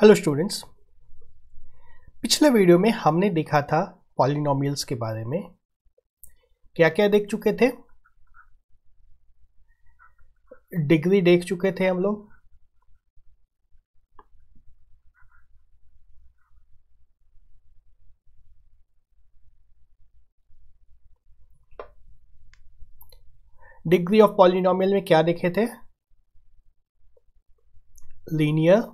hello students पिछले video में हमने देखा था पॉलिनोमियल्स के बारे में क्या क्या देख चुके थे डिग्री देख चुके थे हम लोग डिग्री ऑफ पॉलिनोमियल में क्या देखे थे लीनियर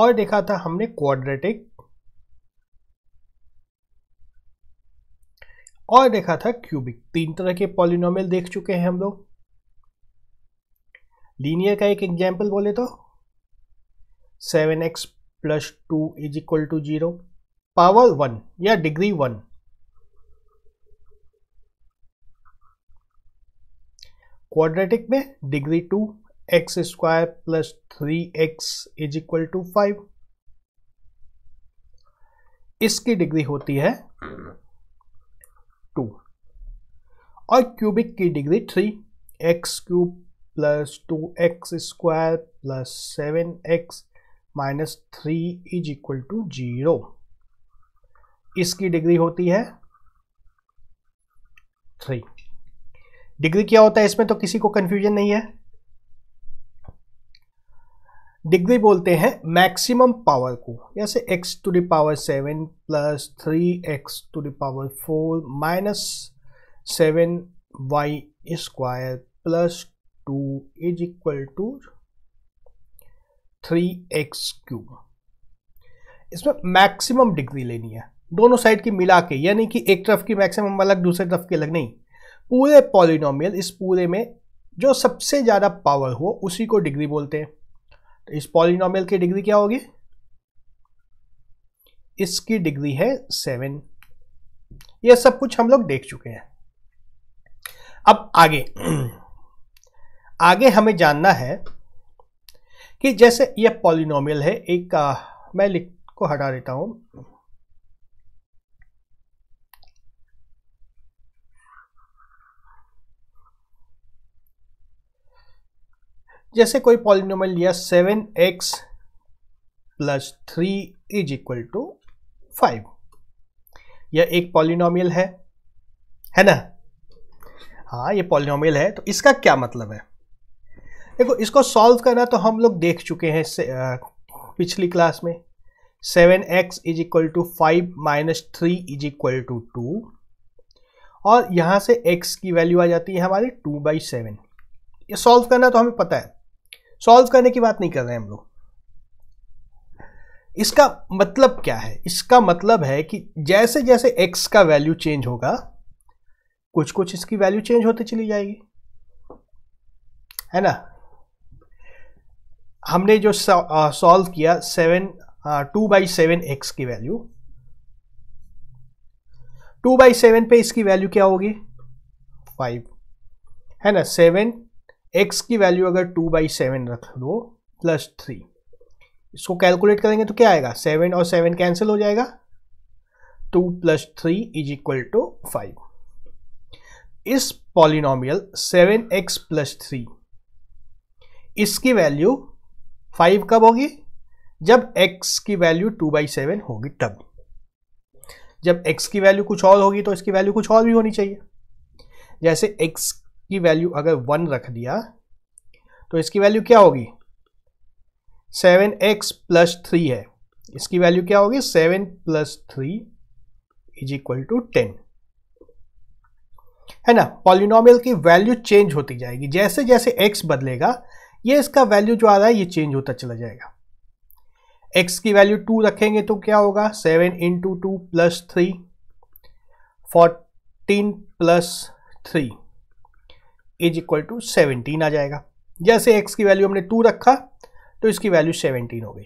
और देखा था हमने क्वाड्रेटिक और देखा था क्यूबिक तीन तरह के पॉलिनोमियल देख चुके हैं हम लोग लीनियर का एक एग्जाम्पल बोले तो seven x plus two is equal to zero power one या डिग्री वन क्वाड्रेटिक में degree two x square plus three x is equal to five इसकी डिग्री होती है टू और क्यूबिक की degree three x cube plus two x square plus seven x minus three is equal to zero इसकी degree होती है three degree क्या होता है इसमें तो किसी को कंफ्यूजन नहीं है डिग्री बोलते हैं मैक्सिमम पावर को जैसे x to the power seven plus three x to the power four minus seven y square plus two is equal to three x cube इसमें मैक्सिमम डिग्री लेनी है दोनों साइड की मिला के यानी कि एक तरफ की मैक्सिमम अलग दूसरे तरफ की अलग नहीं पूरे पॉलिनोमियल इस पूरे में जो सबसे ज़्यादा पावर हो उसी को डिग्री बोलते हैं इस पॉलिनॉमियल की डिग्री क्या होगी इसकी डिग्री है सेवन ये सब कुछ हम लोग देख चुके हैं अब आगे आगे हमें जानना है कि जैसे यह पॉलिनॉमियल है एक आ, मैं लिख को हटा देता हूं जैसे कोई पॉलिनोमल लिया seven x plus three is equal to five यह एक पॉलिनोमियल है है ना हाँ ये पॉलिनोमियल है तो इसका क्या मतलब है देखो इसको सॉल्व करना तो हम लोग देख चुके हैं पिछली क्लास में seven x is equal to five minus three is equal to two और यहाँ से x की वैल्यू आ जाती है हमारी टू बाई सेवन ये सॉल्व करना तो हमें पता है सॉल्व करने की बात नहीं कर रहे हैं हम लोग इसका मतलब क्या है इसका मतलब है कि जैसे जैसे एक्स का वैल्यू चेंज होगा कुछ कुछ इसकी वैल्यू चेंज होती चली जाएगी है ना हमने जो सॉल्व किया seven two by seven x की वैल्यू टू बाई सेवन पे इसकी वैल्यू क्या होगी फाइव है ना सेवन एक्स की वैल्यू अगर टू बाई सेवन रख लो प्लस थ्री इसको कैलकुलेट करेंगे तो क्या आएगा सेवन और सेवन कैंसिल हो जाएगा two plus three is equal to five इस polynomial seven x plus three इसकी वैल्यू फाइव कब होगी जब एक्स की वैल्यू टू बाई सेवन होगी तब जब एक्स की वैल्यू कुछ और होगी तो इसकी वैल्यू कुछ और भी होनी चाहिए जैसे एक्स इसकी वैल्यू अगर वन रख दिया तो इसकी वैल्यू क्या होगी सेवन एक्स प्लस थ्री है इसकी वैल्यू क्या होगी seven plus three is equal to ten है ना पॉलिनोमियल की वैल्यू चेंज होती जाएगी जैसे जैसे एक्स बदलेगा ये इसका वैल्यू जो आ रहा है ये चेंज होता चला जाएगा एक्स की वैल्यू टू रखेंगे तो क्या होगा seven into two plus three fourteen plus three is equal to seventeen आ जाएगा जैसे एक्स की वैल्यू हमने टू रखा तो इसकी वैल्यू सेवनटीन हो गई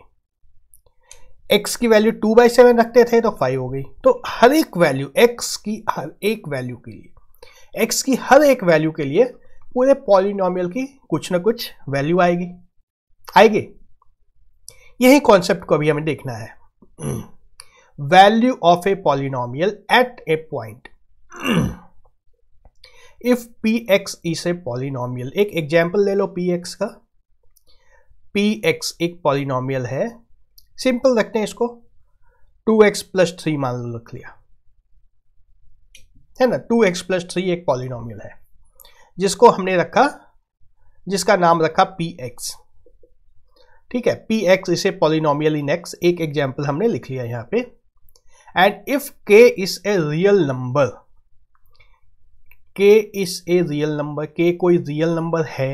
एक्स की वैल्यू टू बाई सेवन रखते थे तो फाइव हो गई तो हर एक वैल्यू एक्स की हर एक वैल्यू के लिए एक्स की हर एक वैल्यू के लिए पूरे पॉलिनोमियल की कुछ ना कुछ वैल्यू आएगी आएगी यही कॉन्सेप्ट को अभी हमें देखना है value of a polynomial at a point if p x is a polynomial एक एग्जाम्पल ले लो पी एक्स का पी एक्स एक पॉलिनोमियल है सिंपल रखते हैं इसको टू एक्स प्लस थ्री मान लो रख लिया है ना टू एक्स प्लस थ्री एक पॉलिनोमियल है जिसको हमने रखा जिसका नाम रखा पी एक्स ठीक है पी एक्स इसे पॉलिनोमियल इन एक्स एक एग्जाम्पल हमने लिख लिया यहां पे and if k is a real number k is a real number k कोई रियल नंबर है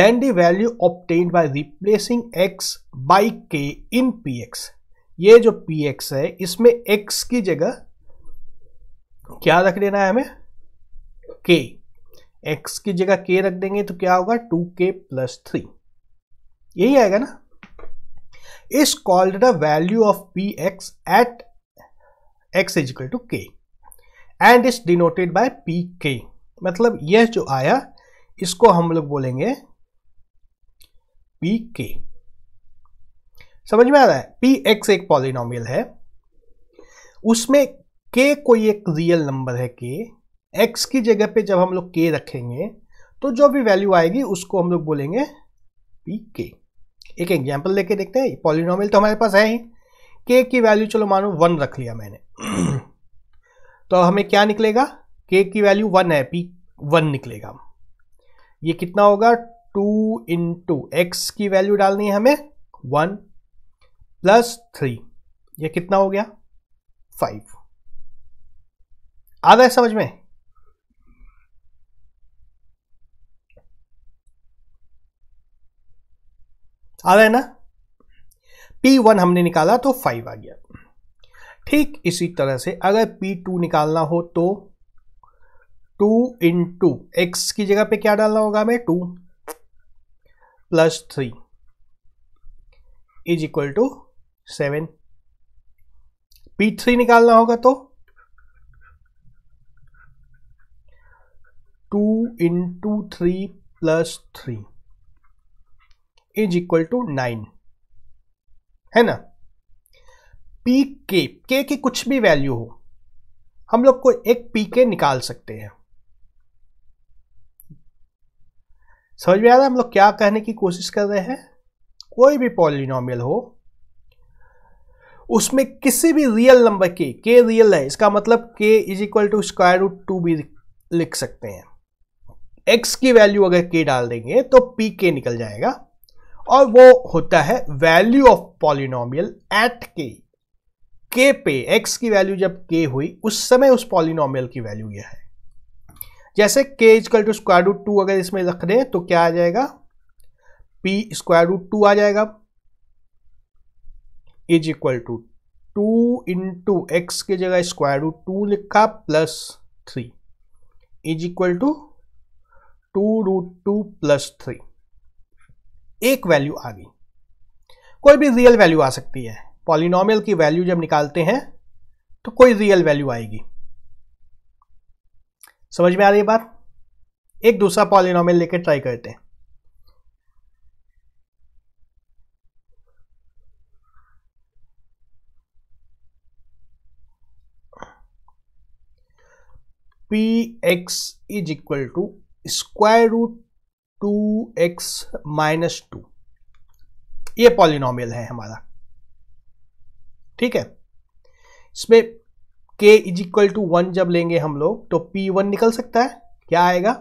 then the value obtained by replacing x by k in P x ये जो पी एक्स है इसमें एक्स की जगह क्या रख लेना है हमें के एक्स की जगह के रख देंगे तो क्या होगा टू के प्लस थ्री यही आएगा ना is called the value of p x at x is equal to k and is denoted by p k मतलब यह जो आया इसको हम लोग बोलेंगे पी के समझ में आ रहा है पी एक्स एक पॉलिनोमियल है उसमें के कोई एक रियल नंबर है के एक्स की जगह पे जब हम लोग के रखेंगे तो जो भी वैल्यू आएगी उसको हम लोग बोलेंगे पी के एक एग्जाम्पल लेके देखते हैं पॉलिनोमियल तो हमारे पास है ही के की वैल्यू चलो मानो वन रख लिया मैंने तो हमें क्या निकलेगा के की वैल्यू वन है पी वन निकलेगा ये कितना होगा टू इंटू एक्स की वैल्यू डालनी है हमें वन प्लस थ्री यह कितना हो गया फाइव आ रहा है समझ में आ रहा है ना वन हमने निकाला तो फाइव आ गया ठीक इसी तरह से अगर पी टू निकालना हो तो टू इन टू एक्स की जगह पे क्या डालना होगा हमें two plus three is equal to seven p three निकालना होगा तो two into three plus three is equal to nine है ना पी के के की कुछ भी वैल्यू हो हम लोग को एक पी के निकाल सकते हैं समझ में आ रहा है हम लोग क्या कहने की कोशिश कर रहे हैं कोई भी पॉलिनोमियल हो उसमें किसी भी रियल नंबर के के रियल है इसका मतलब k is equal to square root two भी लिख सकते हैं एक्स की वैल्यू अगर के डाल देंगे तो पी के निकल जाएगा और वो होता है वैल्यू ऑफ पॉलिनोमियल एट के के पे एक्स की वैल्यू जब के हुई उस समय उस पॉलिनोमियल की वैल्यू यह है जैसे k is equal to square root two अगर इसमें रख दें तो क्या आ जाएगा पी स्क्वायर रूट टू आ जाएगा is equal to two into x की जगह स्क्वायर रूट टू लिखा plus three is equal to two root two plus three एक वैल्यू आ गई कोई भी रियल वैल्यू आ सकती है पॉलिनॉमियल की वैल्यू जब निकालते हैं तो कोई रियल वैल्यू आएगी समझ में आ रही है बात एक दूसरा पॉलिनॉमियल लेकर ट्राई करते हैं p x is equal to square root two x minus two ये पॉलिनॉमियल है हमारा ठीक है इसमें k is equal to one जब लेंगे हम लोग तो p वन निकल सकता है क्या आएगा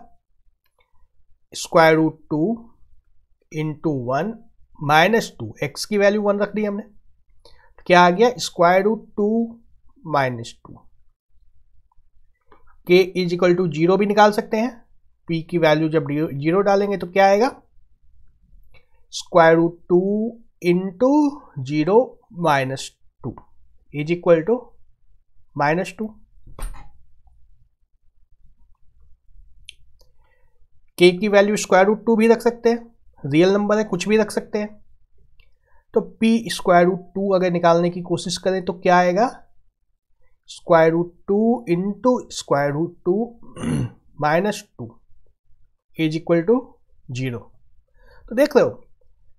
square root two into one minus two x की वैल्यू वन रख दी हमने तो क्या आ गया square root two minus two k is equal to zero भी निकाल सकते हैं p की वैल्यू जब जीरो डालेंगे तो क्या आएगा square root two into zero minus is equal to minus two k की वैल्यू स्क्वायर रूट टू भी रख सकते हैं रियल नंबर है कुछ भी रख सकते हैं तो पी स्क्वायर रूट टू अगर निकालने की कोशिश करें तो क्या आएगा square root two into square root two minus two is equal to zero तो देख रहे हो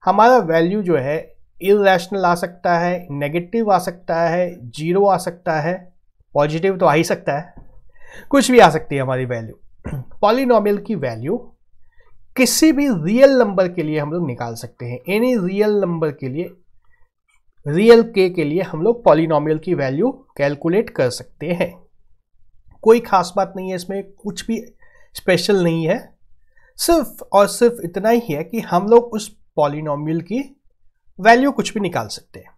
हमारा वैल्यू जो है इेशनल आ सकता है नेगेटिव आ सकता है जीरो आ सकता है पॉजिटिव तो आ ही सकता है कुछ भी आ सकती है हमारी वैल्यू पॉलिनॉमियल की वैल्यू किसी भी रियल नंबर के लिए हम लोग निकाल सकते हैं एनी रियल नंबर के लिए रियल के के लिए हम लोग पॉलिनॉमियल की वैल्यू कैलकुलेट कर सकते हैं कोई खास बात नहीं है इसमें कुछ भी स्पेशल नहीं है सिर्फ और सिर्फ इतना ही है कि हम लोग उस पॉलिनोमियल की वैल्यू कुछ भी निकाल सकते हैं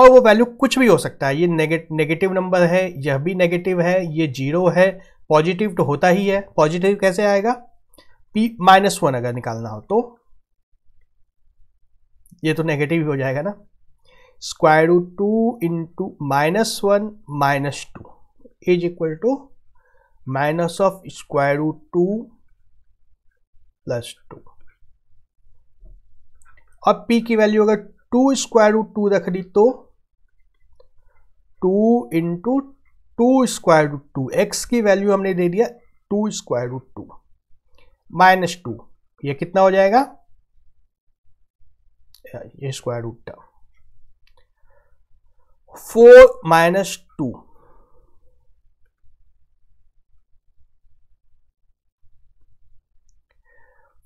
और वो वैल्यू कुछ भी हो सकता है ये नेगेटिव नंबर है यह भी नेगेटिव है ये जीरो है पॉजिटिव तो होता ही है पॉजिटिव कैसे आएगा पी माइनस वन अगर निकालना हो तो ये तो नेगेटिव ही हो जाएगा ना square root two into minus one minus two is equal to minus of square root two plus two अब पी की वैल्यू अगर टू स्क्वायर रूट टू रख दी तो two into two square root two x की value हमने दे दिया two square root two minus two यह कितना हो जाएगा ये square root term four minus two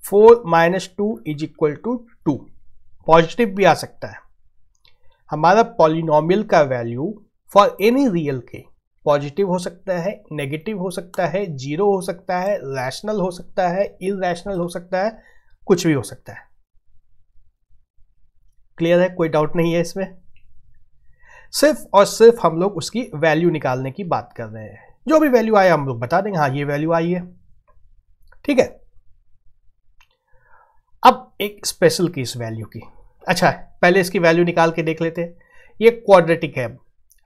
four minus two is equal to to positive भी आ सकता है हमारा पॉलिनोमियल का value for any real k positive हो सकता है नेगेटिव हो सकता है जीरो हो सकता है रैशनल हो सकता है इरेशनल हो सकता है कुछ भी हो सकता है क्लियर है कोई डाउट नहीं है इसमें सिर्फ और सिर्फ हम लोग उसकी वैल्यू निकालने की बात कर रहे हैं जो भी वैल्यू आए हम लोग बता देंगे हाँ ये वैल्यू आई है ठीक है अब एक स्पेशल केस वैल्यू की अच्छा पहले इसकी वैल्यू निकाल के देख लेते हैं ये क्वाड्रेटिक है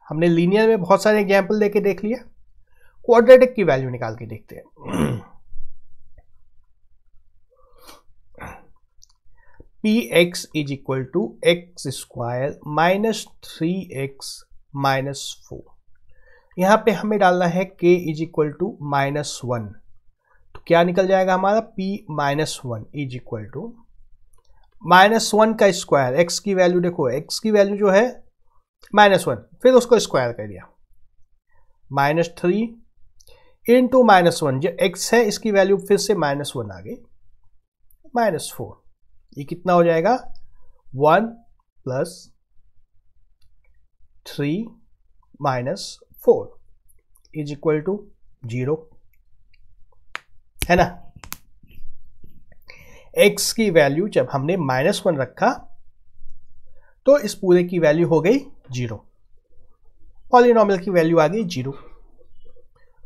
हमने लीनियर में बहुत सारे एग्जाम्पल दे के देख लिया क्वाड्रेटिक की वैल्यू निकाल के देखते हैं p x is equal to x square minus three x minus four यहाँ पे हमें डालना है k is equal to minus one तो क्या निकल जाएगा हमारा p minus one is equal to minus one का स्क्वायर एक्स की वैल्यू देखो एक्स की वैल्यू जो है माइनस वन फिर उसको स्क्वायर कर दिया minus three into minus one जो एक्स है इसकी वैल्यू फिर से माइनस वन आ गई माइनस फोर ये कितना हो जाएगा one plus three minus four is equal to zero है ना एक्स की वैल्यू जब हमने माइनस वन रखा तो इस पूरे की वैल्यू हो गई जीरो पॉलिनॉमियल की वैल्यू आ गई जीरो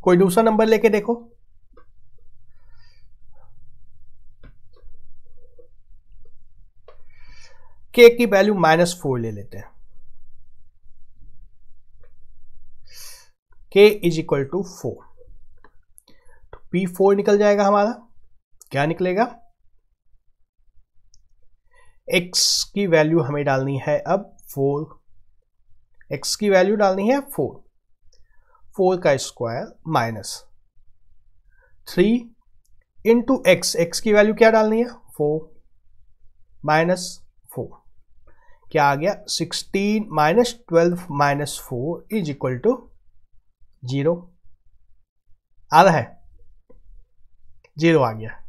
कोई दूसरा नंबर लेके देखो के की वैल्यू माइनस फोर ले लेते हैं k is equal to four तो पी फोर निकल जाएगा हमारा क्या निकलेगा एक्स की वैल्यू हमें डालनी है अब फोर एक्स की वैल्यू डालनी है फोर फोर का square minus three into x x की वैल्यू क्या डालनी है फोर माइनस फोर क्या आ गया sixteen minus twelve minus four is equal to zero आ रहा है जीरो आ गया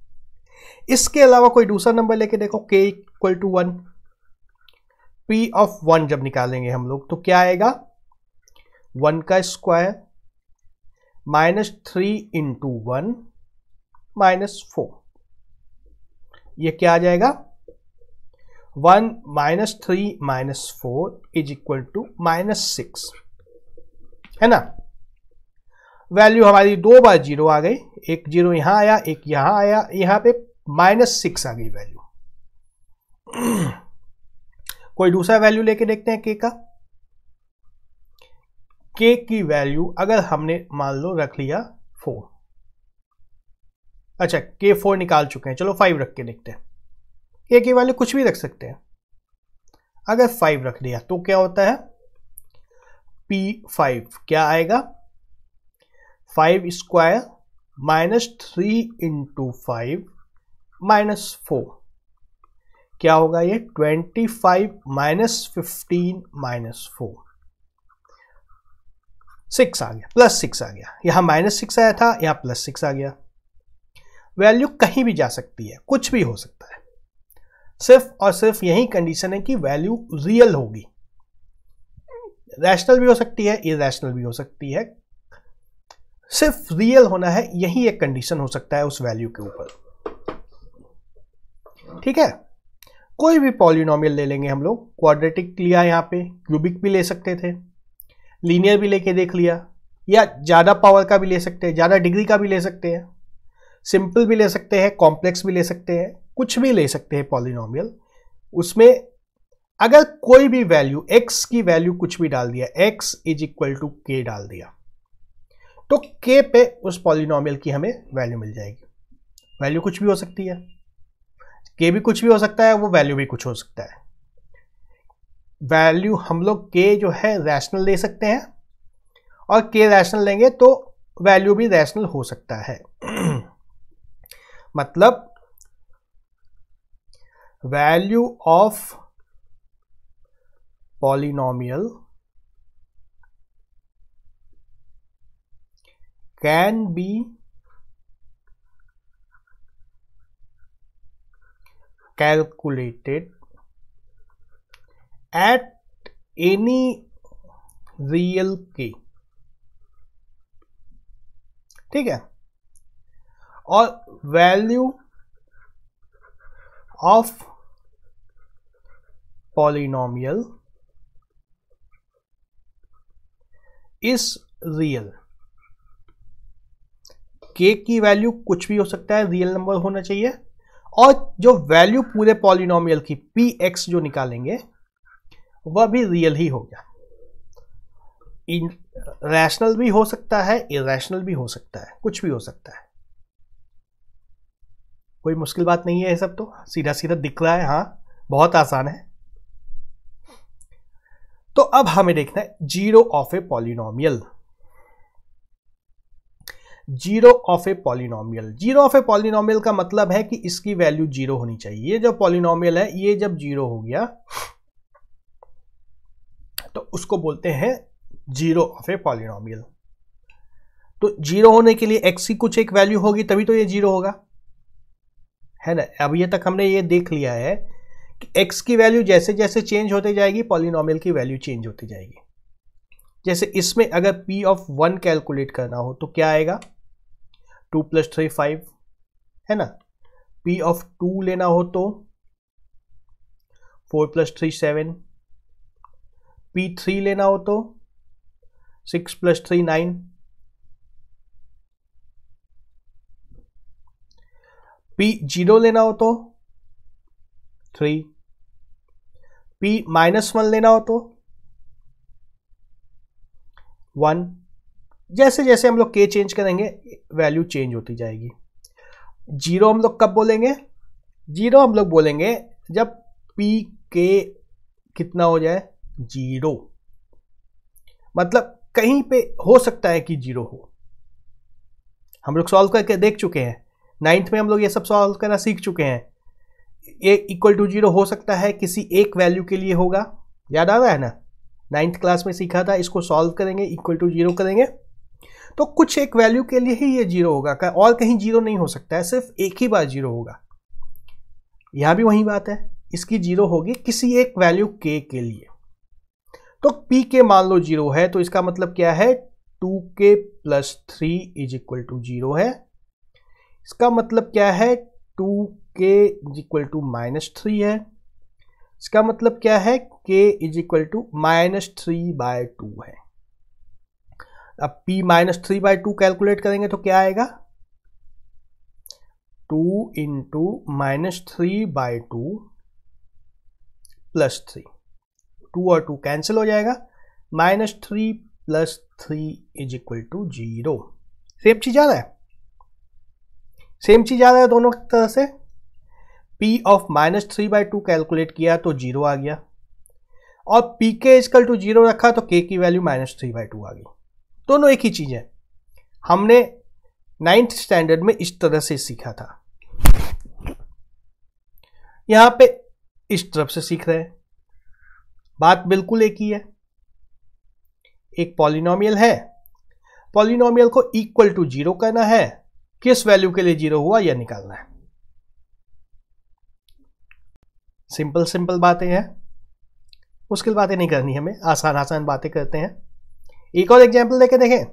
इसके अलावा कोई दूसरा नंबर लेके देखो k equal to one p of one जब निकालेंगे हम लोग तो क्या आएगा वन का square minus three into one minus four यह क्या आ जाएगा one minus three minus four is equal to minus six है ना वैल्यू हमारी दो बार जीरो आ गई एक जीरो यहां आया एक यहां आया यहां पे माइनस सिक्स आ गई वैल्यू कोई दूसरा वैल्यू लेके देखते हैं के का के की वैल्यू अगर हमने मान लो रख लिया फोर अच्छा के फोर निकाल चुके हैं चलो फाइव रख के देखते हैं के की वैल्यू कुछ भी रख सकते हैं अगर फाइव रख लिया तो क्या होता है पी फाइव क्या आएगा five square minus three into five minus four क्या होगा ये 25 five minus fifteen minus four six आ गया प्लस सिक्स आ गया यहां माइनस सिक्स आया था यहां प्लस सिक्स आ गया वैल्यू कहीं भी जा सकती है कुछ भी हो सकता है सिर्फ और सिर्फ यही कंडीशन है कि वैल्यू रियल होगी रैशनल भी हो सकती है इेशनल भी हो सकती है सिर्फ रियल होना है यही एक कंडीशन हो सकता है उस वैल्यू के ऊपर ठीक है कोई भी पॉलिनोमियल ले लेंगे हम लोग क्वाड्रेटिक लिया यहाँ पे क्यूबिक भी ले सकते थे लीनियर भी लेके देख लिया या ज़्यादा पावर का भी ले सकते हैं ज़्यादा डिग्री का भी ले सकते हैं सिंपल भी ले सकते हैं कॉम्प्लेक्स भी ले सकते हैं कुछ भी ले सकते हैं पॉलिनोमियल उसमें अगर कोई भी वैल्यू x की वैल्यू कुछ भी डाल दिया x इज इक्वल टू के डाल दिया तो k पे उस पॉलिनोमियल की हमें वैल्यू मिल जाएगी वैल्यू कुछ भी हो सकती है के भी कुछ भी हो सकता है वो वैल्यू भी कुछ हो सकता है वैल्यू हम लोग के जो है रैशनल ले सकते हैं और के रैशनल लेंगे तो वैल्यू भी रैशनल हो सकता है मतलब value of polynomial can be calculated at any real k ठीक है और value of polynomial is real k की वैल्यू कुछ भी हो सकता है रियल नंबर होना चाहिए और जो वैल्यू पूरे पॉलिनोमियल की पी एक्स जो निकालेंगे वह भी रियल ही हो गया इन रैशनल भी हो सकता है इरेशनल भी हो सकता है कुछ भी हो सकता है कोई मुश्किल बात नहीं है ये सब तो सीधा सीधा दिख रहा है हाँ बहुत आसान है तो अब हमें देखना है zero of a polynomial zero of a polynomial zero of a polynomial का मतलब है कि इसकी वैल्यू जीरो होनी चाहिए ये जो पॉलिनोमियल है ये जब जीरो हो गया तो उसको बोलते हैं जीरो ऑफ ए पॉलिनोमियल तो जीरो होने के लिए एक्स की कुछ एक वैल्यू होगी तभी तो ये जीरो होगा है ना अब ये तक हमने ये देख लिया है कि एक्स की वैल्यू जैसे जैसे चेंज होती जाएगी पॉलिनोमियल की वैल्यू चेंज होती जाएगी जैसे इसमें अगर पी ऑफ वन कैलकुलेट करना हो तो क्या आएगा टू प्लस थ्री फाइव है ना पी ऑफ टू लेना हो तो four plus three seven p three लेना हो तो six plus three nine p zero लेना हो तो थ्री पी माइनस वन लेना हो तो वन जैसे जैसे हम लोग के चेंज करेंगे वैल्यू चेंज होती जाएगी जीरो हम लोग कब बोलेंगे जीरो हम लोग बोलेंगे जब पी के कितना हो जाए जीरो मतलब कहीं पे हो सकता है कि जीरो हो हम लोग सॉल्व करके देख चुके हैं नाइन्थ में हम लोग ये सब सॉल्व करना सीख चुके हैं ये इक्वल टू जीरो हो सकता है किसी एक वैल्यू के लिए होगा याद आ रहा है ना नाइन्थ क्लास में सीखा था इसको सॉल्व करेंगे इक्वल टू जीरो करेंगे तो कुछ एक वैल्यू के लिए ही ये जीरो होगा और कहीं जीरो नहीं हो सकता है सिर्फ एक ही बार जीरो होगा यह भी वही बात है इसकी जीरो होगी किसी एक वैल्यू के के लिए तो पी के मान लो जीरो है तो इसका मतलब क्या है two k plus three is equal to zero है इसका मतलब क्या है two k is equal to minus three है इसका मतलब क्या है k is equal to minus three by two है अब p minus three by two calculate करेंगे तो क्या आएगा two into minus three by two plus three two और टू कैंसिल हो जाएगा minus three plus three is equal to zero same चीज़ आ रहा है सेम चीज़ आ रहा है दोनों तरह से p of minus three by two calculate किया तो जीरो आ गया और पी के इजकल टू जीरो रखा तो k की value minus three by two आ गई दोनों एक ही चीज़ है हमने नाइन्थ स्टैंडर्ड में इस तरह से सीखा था यहां पे इस तरफ से सीख रहे हैं बात बिल्कुल एक ही है एक पॉलिनोमियल है पॉलिनोमियल को इक्वल टू जीरो करना है किस वैल्यू के लिए जीरो हुआ यह निकालना है सिंपल सिंपल बातें हैं मुश्किल बातें नहीं करनी हमें आसान आसान बातें करते हैं एक और एग्जाम्पल लेके देखें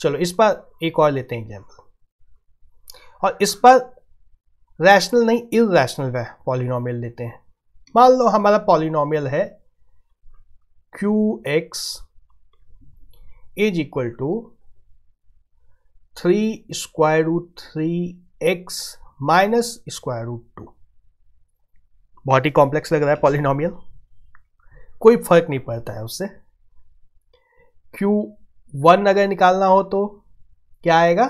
चलो इस पर एक और लेते हैं एग्जाम्पल और इस पर रैशनल नहीं रैशनल वह पॉलिनोमियल लेते हैं मान लो हमारा पॉलिनोमियल है q x is equal to three square root three x minus square root two बहुत ही कॉम्प्लेक्स लग रहा है पॉलिनोमियल कोई फर्क नहीं पड़ता है उससे क्यू वन अगर निकालना हो तो क्या आएगा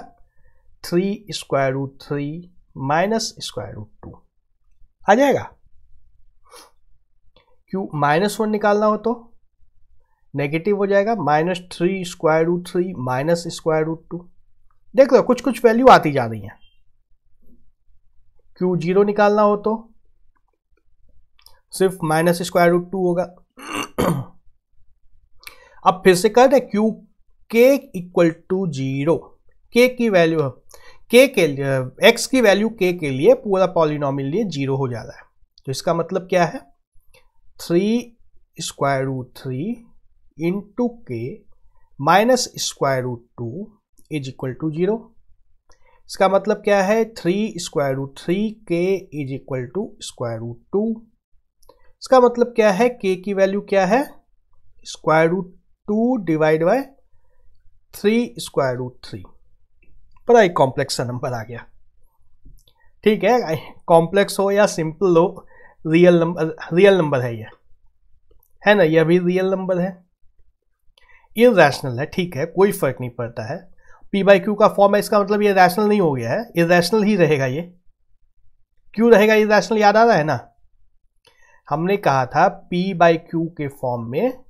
three square root three minus square root two आ जाएगा क्यू माइनस वन निकालना हो तो नेगेटिव हो जाएगा minus three square root three minus square root two देख लो कुछ कुछ वैल्यू आती जा रही हैं क्यू जीरो निकालना हो तो सिर्फ माइनस स्क्वायर रूट टू होगा अब फिर से कर रहे क्यू के इक्वल टू जीरो के की वैल्यू के के लिए एक्स की वैल्यू के के लिए पूरा पॉलिनॉमिल लिए जीरो हो जा रहा है तो इसका मतलब क्या है three square root three into k minus square root two is equal to zero इसका मतलब क्या है three square root three k is equal to square root two इसका मतलब क्या है के की वैल्यू क्या है square root two divide by three square root three बड़ा एक कॉम्प्लेक्स सा नंबर आ गया ठीक है कॉम्प्लेक्स हो या सिंपल हो रियल नंबर रियल नंबर है ये है ना यह भी रियल नंबर है ये रैशनल है ठीक है कोई फर्क नहीं पड़ता है पी बाई क्यू का फॉर्म है इसका मतलब ये रैशनल नहीं हो गया है इरेशनल ही रहेगा ये क्यों रहेगा इरेशनल याद आ रहा है ना हमने कहा था पी बाई क्यू के फॉर्म में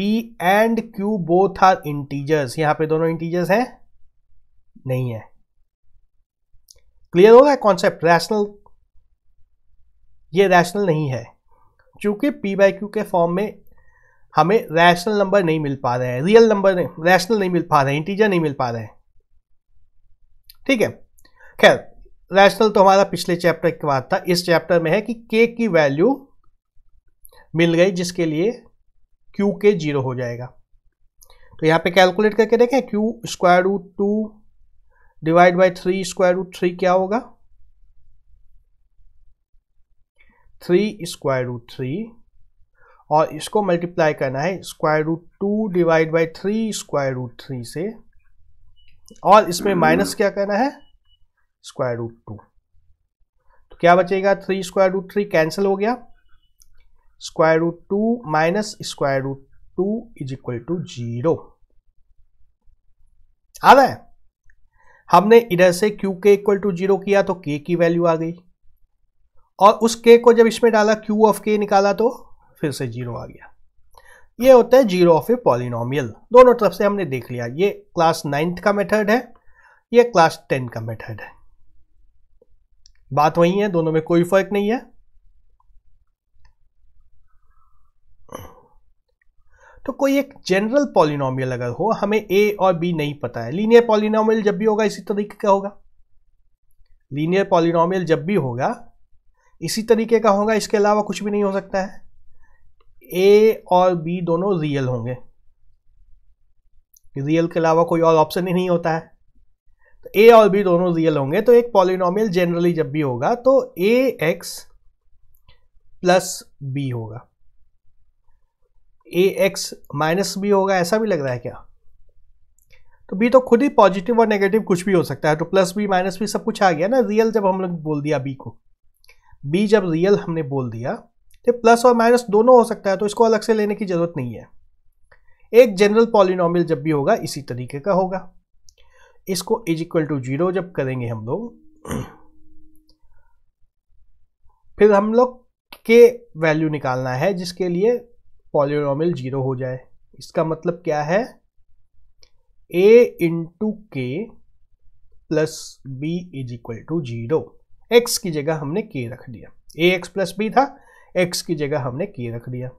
p and q both are integers यहां पे दोनों इंटीजर्स हैं नहीं है क्लियर होगा कॉन्सेप्ट रैशनल ये रैशनल नहीं है क्योंकि पी बाई क्यू के फॉर्म में हमें रैशनल नंबर नहीं मिल पा रहे हैं रियल नंबर रैशनल नहीं मिल पा रहे हैं इंटीजर नहीं मिल पा रहे हैं ठीक है खैर रैशनल तो हमारा पिछले चैप्टर के बाद था इस चैप्टर में है कि के की वैल्यू मिल गई जिसके लिए क्यू के जीरो हो जाएगा तो यहाँ पे कैलकुलेट करके देखें q square root two divide by three square root three क्या होगा थ्री स्क्वायर रूट थ्री और इसको मल्टीप्लाई करना है square root two divide by three square root three से और इसमें माइनस क्या करना है स्क्वायर रूट टू तो क्या बचेगा three square root three cancel हो गया square root two minus square root two is equal to zero आ रहा है हमने इधर से क्यू के इक्वल टू जीरो किया तो के की वैल्यू आ गई और उस के को जब इसमें डाला क्यू ऑफ के निकाला तो फिर से जीरो आ गया ये होता है जीरो ऑफ ए पॉलिनोमियल दोनों तरफ से हमने देख लिया ये क्लास नाइन्थ का मेथड है ये क्लास टेन का मेथड है बात वही है दोनों में कोई फर्क नहीं है तो कोई एक जनरल पॉलिनोमियल अगर हो हमें ए और बी नहीं पता है लीनियर पॉलिनोमियल जब भी होगा इसी तरीके का होगा लीनियर पॉलिनोमियल जब भी होगा इसी तरीके का होगा इसके अलावा कुछ भी नहीं हो सकता है ए और बी दोनों रियल होंगे रियल के अलावा कोई और ऑप्शन ही नहीं होता है तो ए और बी दोनों रियल होंगे तो एक पॉलिनोमियल जनरली जब भी होगा तो ए एक्स प्लस बी होगा ए एक्स माइनस भी होगा ऐसा भी लग रहा है क्या तो बी तो खुद ही पॉजिटिव और नेगेटिव कुछ भी हो सकता है तो प्लस बी माइनस बी सब कुछ आ गया ना रियल जब हम लोग बोल दिया बी को बी जब रियल हमने बोल दिया तो प्लस और माइनस दोनों हो सकता है तो इसको अलग से लेने की ज़रूरत नहीं है एक जनरल पॉलिनॉमियल जब भी होगा इसी तरीके का होगा इसको इज इक्वल टू जीरो जब करेंगे हम लोग फिर हम लोग के वैल्यू निकालना है जिसके लिए पॉलिनोमियल जीरो हो जाए इसका मतलब क्या है a into k plus b is equal to zero x की जगह हमने के रख दिया ए एक्स प्लस बी था एक्स की जगह हमने के रख दिया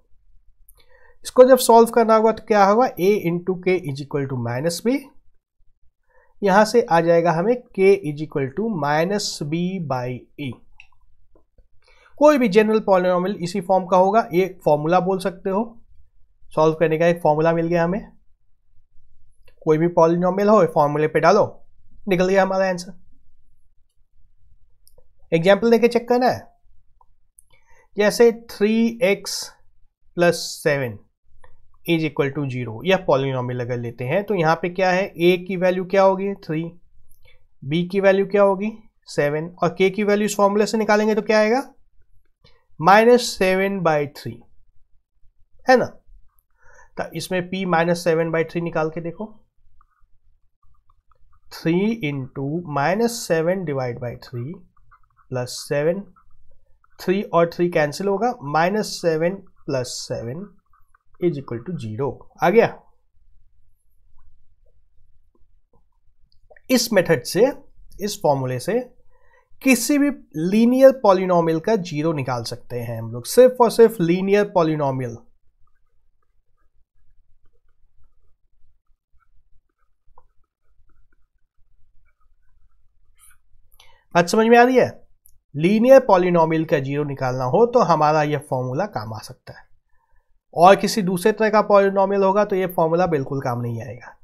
इसको जब सॉल्व करना होगा तो क्या होगा a into k is equal to minus b यहां से आ जाएगा हमें k is equal to minus b by a कोई भी जनरल पॉलिनॉमिल इसी फॉर्म का होगा ये फॉर्मूला बोल सकते हो सॉल्व करने का एक फॉर्मूला मिल गया हमें कोई भी पॉलिनॉमिल हो फॉर्मूले पे डालो निकल गया हमारा आंसर एग्जाम्पल देके चेक करना है जैसे three x plus seven is equal to zero यह पॉलिनॉमिल अगर लेते हैं तो यहाँ पे क्या है ए की वैल्यू क्या होगी थ्री बी की वैल्यू क्या होगी सेवन और के की वैल्यू इस फॉर्मूले से निकालेंगे तो क्या आएगा माइनस सेवन बाई थ्री है ना तो इसमें p minus seven by three निकाल के देखो three into minus seven divide by three plus seven three और थ्री कैंसिल होगा minus seven plus seven is equal to zero आ गया इस मेथड से इस फॉर्मूले से किसी भी लीनियर पॉलिनोमियल का जीरो निकाल सकते हैं हम लोग सिर्फ और सिर्फ लीनियर पॉलिनोमियल बात समझ में आ रही है लीनियर पॉलिनोमियल का जीरो निकालना हो तो हमारा यह फॉर्मूला काम आ सकता है और किसी दूसरे तरह का पॉलिनोमियल होगा तो यह फॉर्मूला बिल्कुल काम नहीं आएगा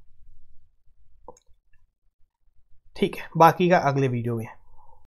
ठीक है बाकी का अगले वीडियो में